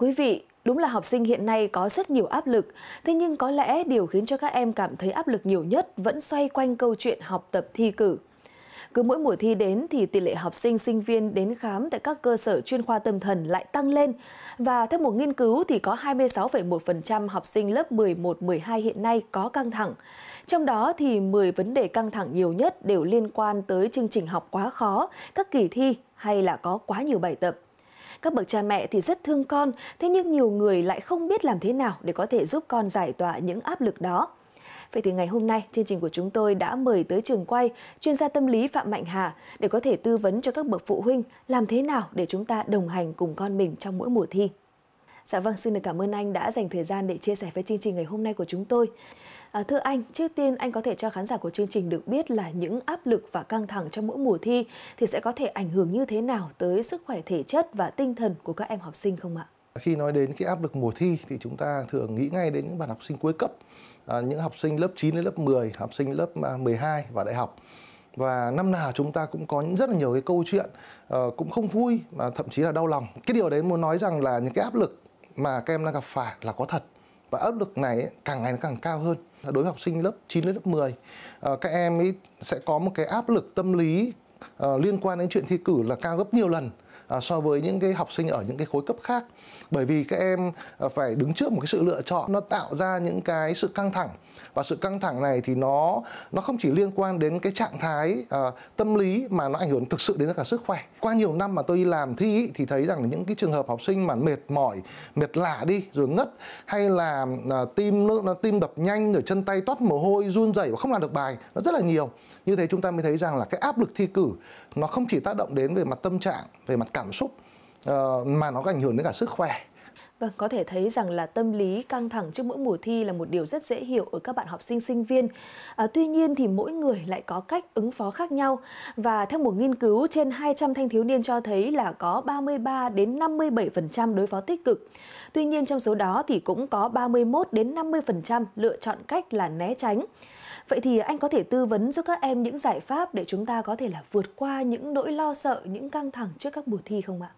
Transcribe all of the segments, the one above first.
Thưa quý vị, đúng là học sinh hiện nay có rất nhiều áp lực, thế nhưng có lẽ điều khiến cho các em cảm thấy áp lực nhiều nhất vẫn xoay quanh câu chuyện học tập thi cử. Cứ mỗi mùa thi đến thì tỷ lệ học sinh sinh viên đến khám tại các cơ sở chuyên khoa tâm thần lại tăng lên và theo một nghiên cứu thì có 26,1% học sinh lớp 11, 12 hiện nay có căng thẳng. Trong đó thì 10 vấn đề căng thẳng nhiều nhất đều liên quan tới chương trình học quá khó, các kỳ thi hay là có quá nhiều bài tập. Các bậc cha mẹ thì rất thương con, thế nhưng nhiều người lại không biết làm thế nào để có thể giúp con giải tỏa những áp lực đó. Vậy thì ngày hôm nay, chương trình của chúng tôi đã mời tới trường quay chuyên gia tâm lý Phạm Mạnh Hà để có thể tư vấn cho các bậc phụ huynh làm thế nào để chúng ta đồng hành cùng con mình trong mỗi mùa thi. Dạ vâng, xin được cảm ơn anh đã dành thời gian để chia sẻ với chương trình ngày hôm nay của chúng tôi. À, thưa anh, trước tiên anh có thể cho khán giả của chương trình được biết là những áp lực và căng thẳng trong mỗi mùa thi thì sẽ có thể ảnh hưởng như thế nào tới sức khỏe thể chất và tinh thần của các em học sinh không ạ? Khi nói đến cái áp lực mùa thi thì chúng ta thường nghĩ ngay đến những bạn học sinh cuối cấp, à, những học sinh lớp 9 đến lớp 10, học sinh lớp 12 à, và đại học và năm nào chúng ta cũng có rất là nhiều cái câu chuyện uh, cũng không vui mà thậm chí là đau lòng cái điều đấy muốn nói rằng là những cái áp lực mà các em đang gặp phải là có thật và áp lực này càng ngày nó càng cao hơn đối với học sinh lớp 9 đến lớp 10 ờ, các em ấy sẽ có một cái áp lực tâm lý ờ, liên quan đến chuyện thi cử là cao gấp nhiều lần À, so với những cái học sinh ở những cái khối cấp khác bởi vì các em à, phải đứng trước một cái sự lựa chọn nó tạo ra những cái sự căng thẳng và sự căng thẳng này thì nó nó không chỉ liên quan đến cái trạng thái à, tâm lý mà nó ảnh hưởng thực sự đến cả sức khỏe qua nhiều năm mà tôi đi làm thi ý, thì thấy rằng là những cái trường hợp học sinh mà mệt mỏi mệt lạ đi rồi ngất hay là à, tim nó tim đập nhanh rồi chân tay toát mồ hôi run rẩy và không làm được bài nó rất là nhiều như thế chúng ta mới thấy rằng là cái áp lực thi cử nó không chỉ tác động đến về mặt tâm trạng về mặt cảm xúc ờ, mà nó ảnh hưởng đến cả sức khỏe Vâng, có thể thấy rằng là tâm lý căng thẳng trước mỗi mùa thi là một điều rất dễ hiểu ở các bạn học sinh sinh viên. À, tuy nhiên thì mỗi người lại có cách ứng phó khác nhau và theo một nghiên cứu trên 200 thanh thiếu niên cho thấy là có 33 đến 57% đối phó tích cực. Tuy nhiên trong số đó thì cũng có 31 đến 50% lựa chọn cách là né tránh. Vậy thì anh có thể tư vấn cho các em những giải pháp để chúng ta có thể là vượt qua những nỗi lo sợ, những căng thẳng trước các buổi thi không ạ?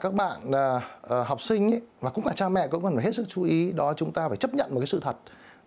Các bạn uh, học sinh ấy, và cũng cả cha mẹ cũng cần phải hết sức chú ý đó chúng ta phải chấp nhận một cái sự thật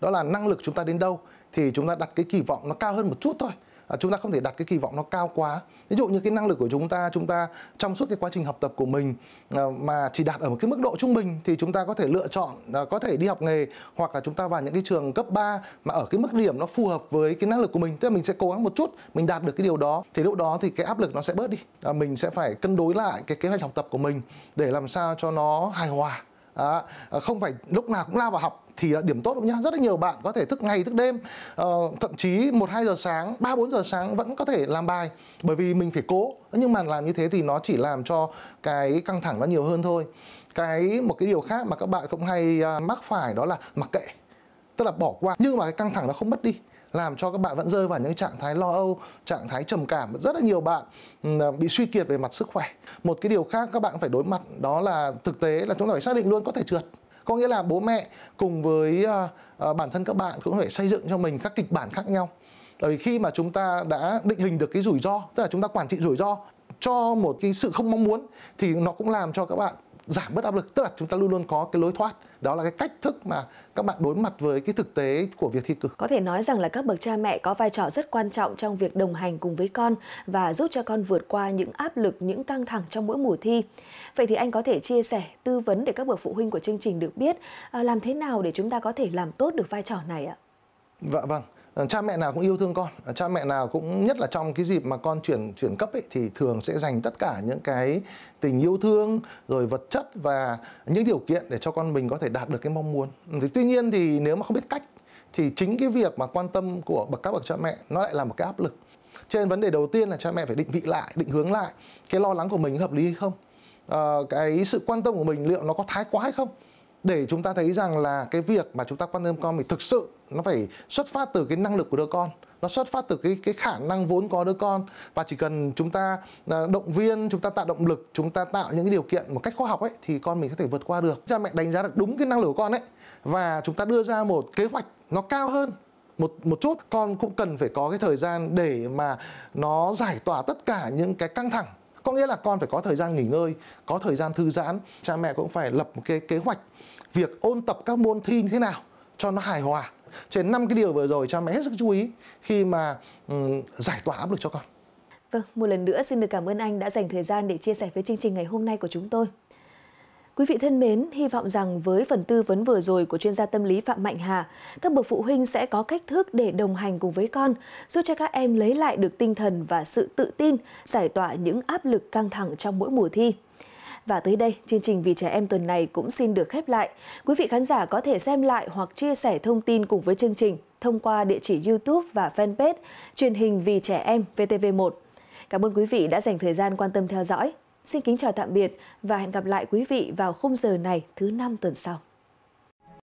đó là năng lực chúng ta đến đâu thì chúng ta đặt cái kỳ vọng nó cao hơn một chút thôi À, chúng ta không thể đặt cái kỳ vọng nó cao quá ví dụ như cái năng lực của chúng ta chúng ta trong suốt cái quá trình học tập của mình à, mà chỉ đạt ở một cái mức độ trung bình thì chúng ta có thể lựa chọn à, có thể đi học nghề hoặc là chúng ta vào những cái trường cấp 3 mà ở cái mức điểm nó phù hợp với cái năng lực của mình tức là mình sẽ cố gắng một chút mình đạt được cái điều đó thì lúc đó thì cái áp lực nó sẽ bớt đi mình sẽ phải cân đối lại cái kế hoạch học tập của mình để làm sao cho nó hài hòa à, không phải lúc nào cũng lao vào học thì là điểm tốt cũng nhá rất là nhiều bạn có thể thức ngày thức đêm uh, thậm chí một hai giờ sáng ba bốn giờ sáng vẫn có thể làm bài bởi vì mình phải cố nhưng mà làm như thế thì nó chỉ làm cho cái căng thẳng nó nhiều hơn thôi cái một cái điều khác mà các bạn cũng hay uh, mắc phải đó là mặc kệ tức là bỏ qua nhưng mà cái căng thẳng nó không mất đi làm cho các bạn vẫn rơi vào những trạng thái lo âu trạng thái trầm cảm rất là nhiều bạn ừ, à, bị suy kiệt về mặt sức khỏe một cái điều khác các bạn phải đối mặt đó là thực tế là chúng ta phải xác định luôn có thể trượt có nghĩa là bố mẹ cùng với à, à, bản thân các bạn cũng phải xây dựng cho mình các kịch bản khác nhau bởi vì khi mà chúng ta đã định hình được cái rủi ro tức là chúng ta quản trị rủi ro cho một cái sự không mong muốn thì nó cũng làm cho các bạn giảm bớt áp lực tức là chúng ta luôn luôn có cái lối thoát đó là cái cách thức mà các bạn đối mặt với cái thực tế của việc thi cử có thể nói rằng là các bậc cha mẹ có vai trò rất quan trọng trong việc đồng hành cùng với con và giúp cho con vượt qua những áp lực những căng thẳng trong mỗi mùa thi vậy thì anh có thể chia sẻ tư vấn để các bậc phụ huynh của chương trình được biết à, làm thế nào để chúng ta có thể làm tốt được vai trò này ạ dạ, vâng Ờ, cha mẹ nào cũng yêu thương con ờ, cha mẹ nào cũng nhất là trong cái dịp mà con chuyển chuyển cấp ấy, thì thường sẽ dành tất cả những cái tình yêu thương rồi vật chất và những điều kiện để cho con mình có thể đạt được cái mong muốn ừ, thì tuy nhiên thì nếu mà không biết cách thì chính cái việc mà quan tâm của bậc các bậc cha mẹ nó lại là một cái áp lực Trên vấn đề đầu tiên là cha mẹ phải định vị lại định hướng lại cái lo lắng của mình hợp lý hay không à, cái sự quan tâm của mình liệu nó có thái quá hay không để chúng ta thấy rằng là cái việc mà chúng ta quan tâm con thì thực sự nó phải xuất phát từ cái năng lực của đứa con nó xuất phát từ cái cái khả năng vốn có đứa con và chỉ cần chúng ta à, động viên chúng ta tạo động lực chúng ta tạo những cái điều kiện một cách khoa học ấy thì con mình có thể vượt qua được cha mẹ đánh giá được đúng cái năng lực của con ấy và chúng ta đưa ra một kế hoạch nó cao hơn một một chút con cũng cần phải có cái thời gian để mà nó giải tỏa tất cả những cái căng thẳng có nghĩa là con phải có thời gian nghỉ ngơi có thời gian thư giãn cha mẹ cũng phải lập một cái kế hoạch việc ôn tập các môn thi như thế nào cho nó hài hòa trên năm cái điều vừa rồi cha mẹ hết sức chú ý khi mà um, giải tỏa áp lực cho con vâng một lần nữa xin được cảm ơn anh đã dành thời gian để chia sẻ với chương trình ngày hôm nay của chúng tôi Quý vị thân mến, hy vọng rằng với phần tư vấn vừa rồi của chuyên gia tâm lý Phạm Mạnh Hà, các bậc phụ huynh sẽ có cách thức để đồng hành cùng với con, giúp cho các em lấy lại được tinh thần và sự tự tin, giải tỏa những áp lực căng thẳng trong mỗi mùa thi. Và tới đây, chương trình Vì Trẻ Em tuần này cũng xin được khép lại. Quý vị khán giả có thể xem lại hoặc chia sẻ thông tin cùng với chương trình thông qua địa chỉ YouTube và fanpage truyền hình Vì Trẻ Em VTV1. Cảm ơn quý vị đã dành thời gian quan tâm theo dõi. Xin kính chào tạm biệt và hẹn gặp lại quý vị vào khung giờ này thứ năm tuần sau.